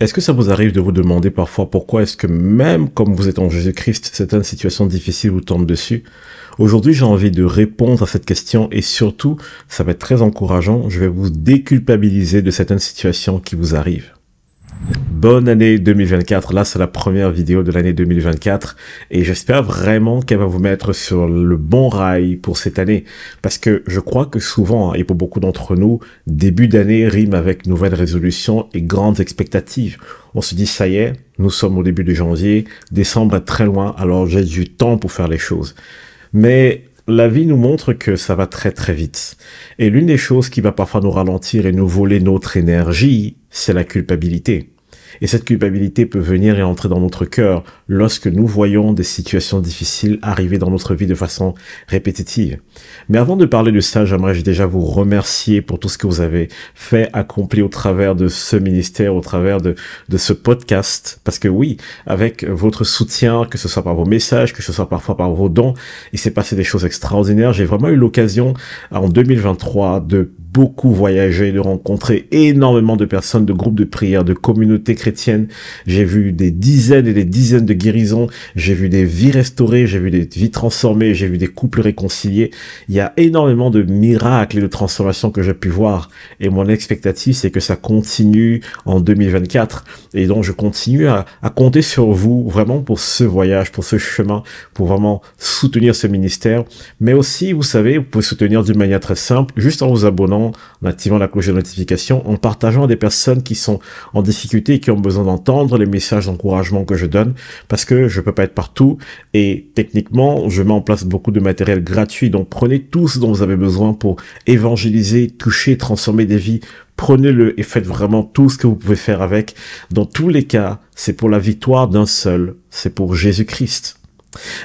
Est-ce que ça vous arrive de vous demander parfois pourquoi est-ce que même comme vous êtes en Jésus-Christ, certaines situations difficiles vous tombent dessus Aujourd'hui, j'ai envie de répondre à cette question et surtout, ça va être très encourageant, je vais vous déculpabiliser de certaines situations qui vous arrivent bonne année 2024. Là, c'est la première vidéo de l'année 2024 et j'espère vraiment qu'elle va vous mettre sur le bon rail pour cette année parce que je crois que souvent hein, et pour beaucoup d'entre nous, début d'année rime avec nouvelles résolutions et grandes expectatives. On se dit ça y est, nous sommes au début de janvier, décembre est très loin, alors j'ai du temps pour faire les choses. Mais la vie nous montre que ça va très très vite. Et l'une des choses qui va parfois nous ralentir et nous voler notre énergie, c'est la culpabilité. Et cette culpabilité peut venir et entrer dans notre cœur lorsque nous voyons des situations difficiles arriver dans notre vie de façon répétitive. Mais avant de parler de ça, j'aimerais déjà vous remercier pour tout ce que vous avez fait, accompli au travers de ce ministère, au travers de, de ce podcast. Parce que oui, avec votre soutien, que ce soit par vos messages, que ce soit parfois par vos dons, il s'est passé des choses extraordinaires. J'ai vraiment eu l'occasion en 2023 de beaucoup voyager, de rencontrer énormément de personnes, de groupes de prière, de communautés chrétienne. J'ai vu des dizaines et des dizaines de guérisons. J'ai vu des vies restaurées, j'ai vu des vies transformées, j'ai vu des couples réconciliés. Il y a énormément de miracles et de transformations que j'ai pu voir. Et mon expectative, c'est que ça continue en 2024. Et donc, je continue à, à compter sur vous vraiment pour ce voyage, pour ce chemin, pour vraiment soutenir ce ministère. Mais aussi, vous savez, vous pouvez soutenir d'une manière très simple, juste en vous abonnant, en activant la cloche de notification, en partageant à des personnes qui sont en difficulté besoin d'entendre les messages d'encouragement que je donne parce que je peux pas être partout et techniquement, je mets en place beaucoup de matériel gratuit. Donc prenez tout ce dont vous avez besoin pour évangéliser, toucher, transformer des vies. Prenez-le et faites vraiment tout ce que vous pouvez faire avec. Dans tous les cas, c'est pour la victoire d'un seul, c'est pour Jésus-Christ.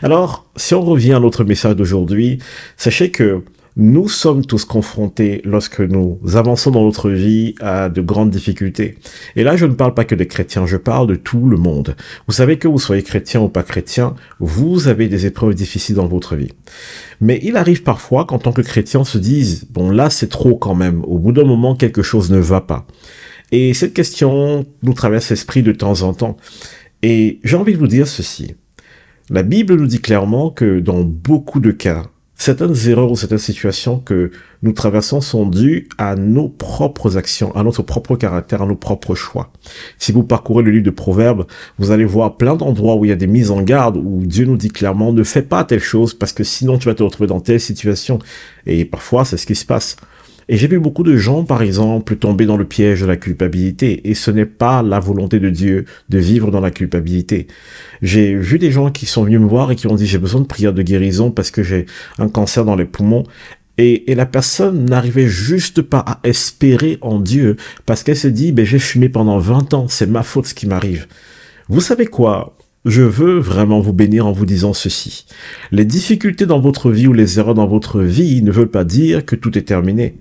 Alors, si on revient à notre message d'aujourd'hui, sachez que nous sommes tous confrontés lorsque nous avançons dans notre vie à de grandes difficultés. Et là, je ne parle pas que des chrétiens, je parle de tout le monde. Vous savez que vous soyez chrétien ou pas chrétien, vous avez des épreuves difficiles dans votre vie. Mais il arrive parfois qu'en tant que chrétien, on se dise, bon là c'est trop quand même, au bout d'un moment quelque chose ne va pas. Et cette question nous traverse l'esprit de temps en temps. Et j'ai envie de vous dire ceci. La Bible nous dit clairement que dans beaucoup de cas, Certaines erreurs ou certaines situations que nous traversons sont dues à nos propres actions, à notre propre caractère, à nos propres choix. Si vous parcourez le livre de Proverbes, vous allez voir plein d'endroits où il y a des mises en garde, où Dieu nous dit clairement ne fais pas telle chose parce que sinon tu vas te retrouver dans telle situation. Et parfois, c'est ce qui se passe. Et j'ai vu beaucoup de gens, par exemple, tomber dans le piège de la culpabilité, et ce n'est pas la volonté de Dieu de vivre dans la culpabilité. J'ai vu des gens qui sont venus me voir et qui ont dit j'ai besoin de prière de guérison parce que j'ai un cancer dans les poumons, et, la personne n'arrivait juste pas à espérer en Dieu parce qu'elle se dit, ben, j'ai fumé pendant 20 ans, c'est ma faute ce qui m'arrive. Vous savez quoi je veux vraiment vous bénir en vous disant ceci. Les difficultés dans votre vie ou les erreurs dans votre vie ne veulent pas dire que tout est terminé.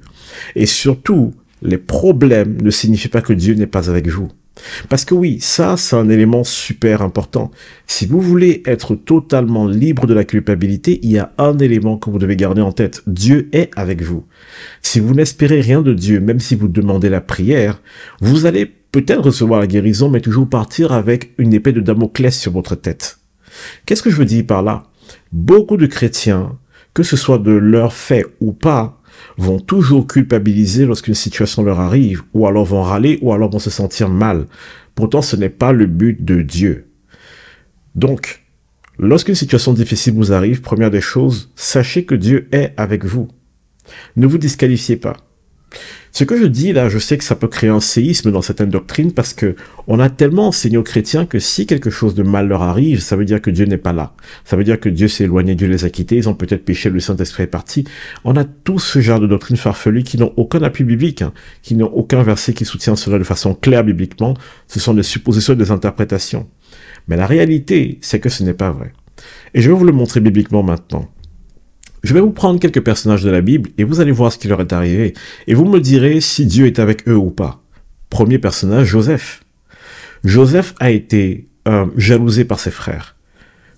Et surtout, les problèmes ne signifient pas que Dieu n'est pas avec vous. Parce que oui, ça, c'est un élément super important. Si vous voulez être totalement libre de la culpabilité, il y a un élément que vous devez garder en tête. Dieu est avec vous. Si vous n'espérez rien de Dieu, même si vous demandez la prière, vous allez peut-être recevoir la guérison, mais toujours partir avec une épée de Damoclès sur votre tête. Qu'est-ce que je veux dire par là Beaucoup de chrétiens, que ce soit de leur fait ou pas, vont toujours culpabiliser lorsqu'une situation leur arrive, ou alors vont râler, ou alors vont se sentir mal. Pourtant, ce n'est pas le but de Dieu. Donc, lorsqu'une situation difficile vous arrive, première des choses, sachez que Dieu est avec vous. Ne vous disqualifiez pas. Ce que je dis là, je sais que ça peut créer un séisme dans certaines doctrines parce que on a tellement enseigné aux chrétiens que si quelque chose de mal leur arrive, ça veut dire que Dieu n'est pas là. Ça veut dire que Dieu s'est éloigné, Dieu les a quittés, ils ont peut-être péché, le Saint-Esprit est parti. On a tout ce genre de doctrines farfelues qui n'ont aucun appui biblique, hein, qui n'ont aucun verset qui soutient cela de façon claire bibliquement. Ce sont des suppositions, des interprétations. Mais la réalité, c'est que ce n'est pas vrai. Et je vais vous le montrer bibliquement maintenant. Je vais vous prendre quelques personnages de la Bible et vous allez voir ce qui leur est arrivé. Et vous me direz si Dieu est avec eux ou pas. Premier personnage, Joseph. Joseph a été euh, jalousé par ses frères,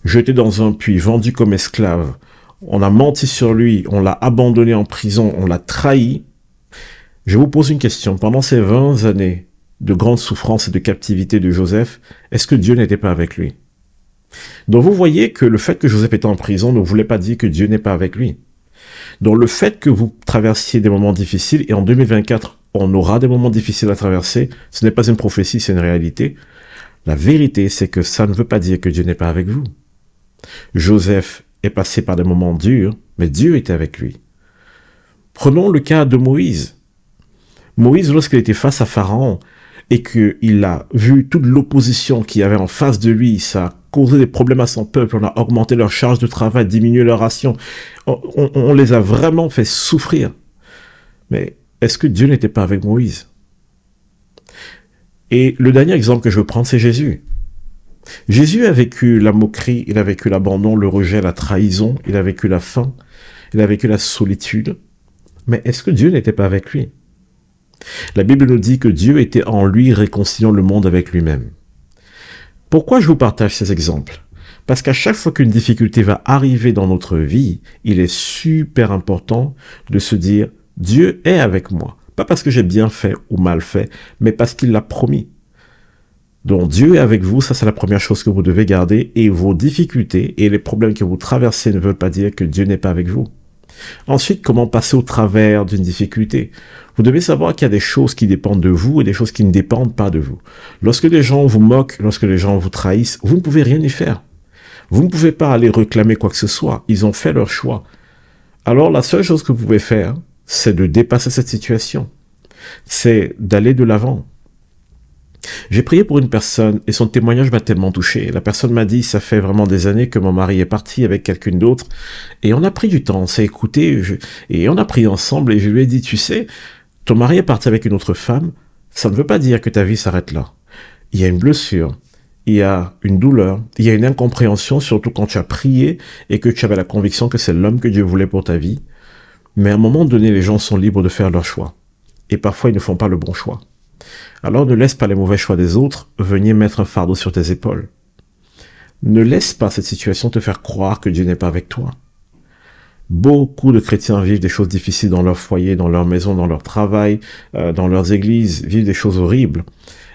jeté dans un puits, vendu comme esclave. On a menti sur lui, on l'a abandonné en prison, on l'a trahi. Je vous pose une question. Pendant ces 20 années de grande souffrance et de captivité de Joseph, est-ce que Dieu n'était pas avec lui donc vous voyez que le fait que Joseph était en prison ne voulait pas dire que Dieu n'est pas avec lui. Donc le fait que vous traversiez des moments difficiles, et en 2024, on aura des moments difficiles à traverser, ce n'est pas une prophétie, c'est une réalité. La vérité, c'est que ça ne veut pas dire que Dieu n'est pas avec vous. Joseph est passé par des moments durs, mais Dieu était avec lui. Prenons le cas de Moïse. Moïse, lorsqu'il était face à Pharaon et qu'il a vu toute l'opposition qu'il y avait en face de lui, sa causé des problèmes à son peuple, on a augmenté leur charge de travail, diminué leur ration. On, on les a vraiment fait souffrir. Mais est-ce que Dieu n'était pas avec Moïse Et le dernier exemple que je veux prendre, c'est Jésus. Jésus a vécu la moquerie, il a vécu l'abandon, le rejet, la trahison, il a vécu la faim, il a vécu la solitude. Mais est-ce que Dieu n'était pas avec lui La Bible nous dit que Dieu était en lui réconciliant le monde avec lui-même. Pourquoi je vous partage ces exemples Parce qu'à chaque fois qu'une difficulté va arriver dans notre vie, il est super important de se dire Dieu est avec moi. Pas parce que j'ai bien fait ou mal fait, mais parce qu'il l'a promis. Donc Dieu est avec vous, ça c'est la première chose que vous devez garder, et vos difficultés et les problèmes que vous traversez ne veulent pas dire que Dieu n'est pas avec vous. Ensuite, comment passer au travers d'une difficulté Vous devez savoir qu'il y a des choses qui dépendent de vous et des choses qui ne dépendent pas de vous. Lorsque les gens vous moquent, lorsque les gens vous trahissent, vous ne pouvez rien y faire. Vous ne pouvez pas aller réclamer quoi que ce soit. Ils ont fait leur choix. Alors la seule chose que vous pouvez faire, c'est de dépasser cette situation. C'est d'aller de l'avant. J'ai prié pour une personne et son témoignage m'a tellement touché. La personne m'a dit ça fait vraiment des années que mon mari est parti avec quelqu'une d'autre et on a pris du temps, on s'est écouté et on a prié ensemble et je lui ai dit tu sais, ton mari est parti avec une autre femme, ça ne veut pas dire que ta vie s'arrête là. Il y a une blessure, il y a une douleur, il y a une incompréhension surtout quand tu as prié et que tu avais la conviction que c'est l'homme que Dieu voulait pour ta vie. Mais à un moment donné, les gens sont libres de faire leur choix et parfois ils ne font pas le bon choix. Alors ne laisse pas les mauvais choix des autres venir mettre un fardeau sur tes épaules. Ne laisse pas cette situation te faire croire que Dieu n'est pas avec toi. Beaucoup de chrétiens vivent des choses difficiles dans leur foyer, dans leur maison, dans leur travail, euh, dans leurs églises, vivent des choses horribles.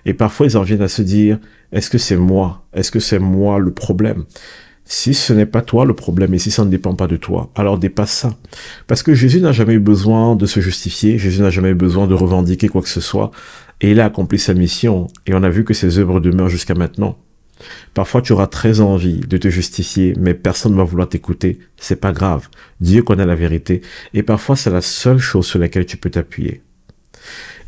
Et parfois ils en viennent à se dire, est-ce que c'est moi Est-ce que c'est moi le problème si ce n'est pas toi le problème et si ça ne dépend pas de toi, alors dépasse ça. Parce que Jésus n'a jamais eu besoin de se justifier, Jésus n'a jamais eu besoin de revendiquer quoi que ce soit, et il a accompli sa mission, et on a vu que ses œuvres demeurent jusqu'à maintenant. Parfois, tu auras très envie de te justifier, mais personne ne va vouloir t'écouter. C'est pas grave. Dieu connaît la vérité. Et parfois, c'est la seule chose sur laquelle tu peux t'appuyer.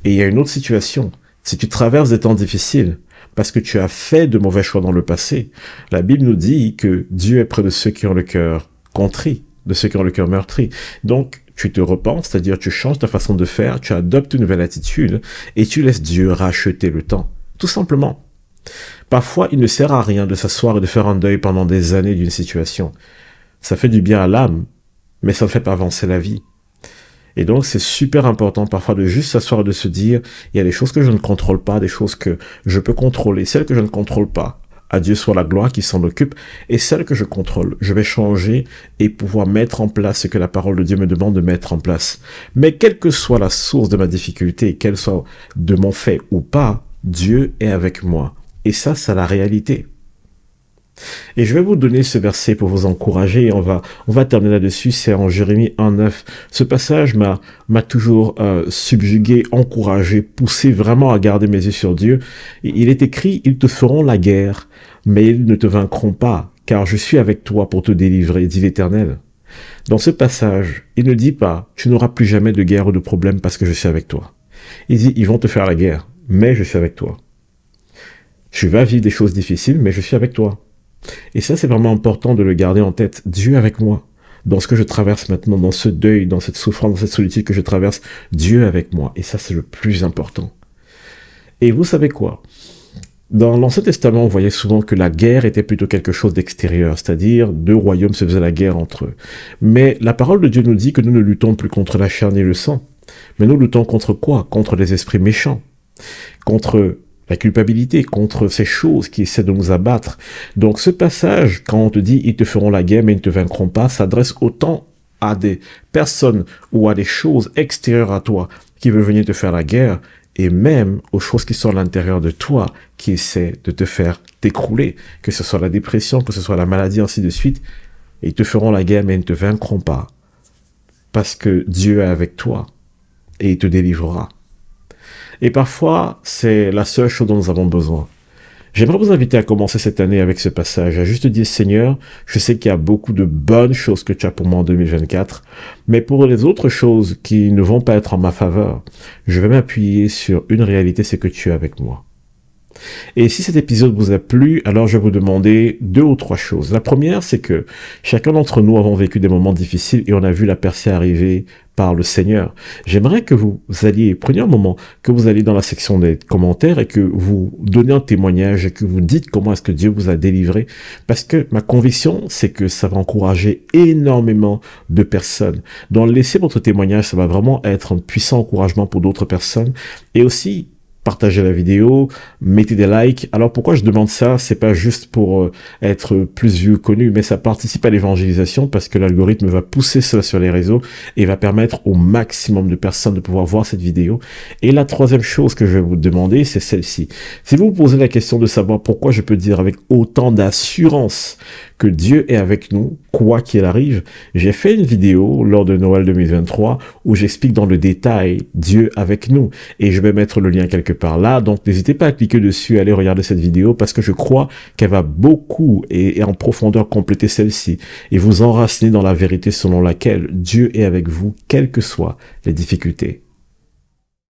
Et il y a une autre situation. Si tu traverses des temps difficiles, parce que tu as fait de mauvais choix dans le passé. La Bible nous dit que Dieu est près de ceux qui ont le cœur contrit, de ceux qui ont le cœur meurtri. Donc, tu te repens, c'est-à-dire tu changes ta façon de faire, tu adoptes une nouvelle attitude et tu laisses Dieu racheter le temps. Tout simplement. Parfois, il ne sert à rien de s'asseoir et de faire un deuil pendant des années d'une situation. Ça fait du bien à l'âme, mais ça ne fait pas avancer la vie. Et donc, c'est super important parfois de juste s'asseoir et de se dire, il y a des choses que je ne contrôle pas, des choses que je peux contrôler, celles que je ne contrôle pas. À Dieu soit la gloire qui s'en occupe, et celles que je contrôle, je vais changer et pouvoir mettre en place ce que la parole de Dieu me demande de mettre en place. Mais quelle que soit la source de ma difficulté, qu'elle soit de mon fait ou pas, Dieu est avec moi. Et ça, c'est la réalité. Et je vais vous donner ce verset pour vous encourager. on va, on va terminer là-dessus. C'est en Jérémie 1.9. Ce passage m'a, toujours euh, subjugué, encouragé, poussé vraiment à garder mes yeux sur Dieu. il est écrit, ils te feront la guerre, mais ils ne te vaincront pas, car je suis avec toi pour te délivrer, dit l'Éternel. Dans ce passage, il ne dit pas, tu n'auras plus jamais de guerre ou de problème parce que je suis avec toi. Il dit, ils vont te faire la guerre, mais je suis avec toi. Tu vas vivre des choses difficiles, mais je suis avec toi. Et ça, c'est vraiment important de le garder en tête. Dieu avec moi. Dans ce que je traverse maintenant, dans ce deuil, dans cette souffrance, dans cette solitude que je traverse, Dieu avec moi. Et ça, c'est le plus important. Et vous savez quoi Dans l'Ancien Testament, on voyait souvent que la guerre était plutôt quelque chose d'extérieur, c'est-à-dire deux royaumes se faisaient la guerre entre eux. Mais la parole de Dieu nous dit que nous ne luttons plus contre la chair ni le sang. Mais nous luttons contre quoi Contre les esprits méchants, contre la culpabilité contre ces choses qui essaient de nous abattre. Donc ce passage, quand on te dit ils te feront la guerre mais ils ne te vaincront pas, s'adresse autant à des personnes ou à des choses extérieures à toi qui veulent venir te faire la guerre et même aux choses qui sont à l'intérieur de toi qui essaient de te faire t'écrouler, que ce soit la dépression, que ce soit la maladie, ainsi de suite. Ils te feront la guerre mais ils ne te vaincront pas parce que Dieu est avec toi et il te délivrera. Et parfois, c'est la seule chose dont nous avons besoin. J'aimerais vous inviter à commencer cette année avec ce passage, à juste dire Seigneur, je sais qu'il y a beaucoup de bonnes choses que tu as pour moi en 2024, mais pour les autres choses qui ne vont pas être en ma faveur, je vais m'appuyer sur une réalité, c'est que tu es avec moi. Et si cet épisode vous a plu, alors je vais vous demander deux ou trois choses. La première, c'est que chacun d'entre nous avons vécu des moments difficiles et on a vu la percée arriver par le Seigneur. J'aimerais que vous alliez, prenez un moment, que vous alliez dans la section des commentaires et que vous donnez un témoignage et que vous dites comment est-ce que Dieu vous a délivré. Parce que ma conviction, c'est que ça va encourager énormément de personnes. Donc laisser votre témoignage, ça va vraiment être un puissant encouragement pour d'autres personnes. Et aussi, partagez la vidéo, mettez des likes. Alors pourquoi je demande ça C'est pas juste pour euh, être plus vieux connu, mais ça participe à l'évangélisation parce que l'algorithme va pousser cela sur les réseaux et va permettre au maximum de personnes de pouvoir voir cette vidéo. Et la troisième chose que je vais vous demander, c'est celle-ci. Si vous vous posez la question de savoir pourquoi je peux dire avec autant d'assurance que Dieu est avec nous, quoi qu'il arrive. J'ai fait une vidéo lors de Noël 2023 où j'explique dans le détail Dieu avec nous. Et je vais mettre le lien quelque part là. Donc n'hésitez pas à cliquer dessus, aller regarder cette vidéo parce que je crois qu'elle va beaucoup et, et en profondeur compléter celle-ci et vous enraciner dans la vérité selon laquelle Dieu est avec vous, quelles que soient les difficultés.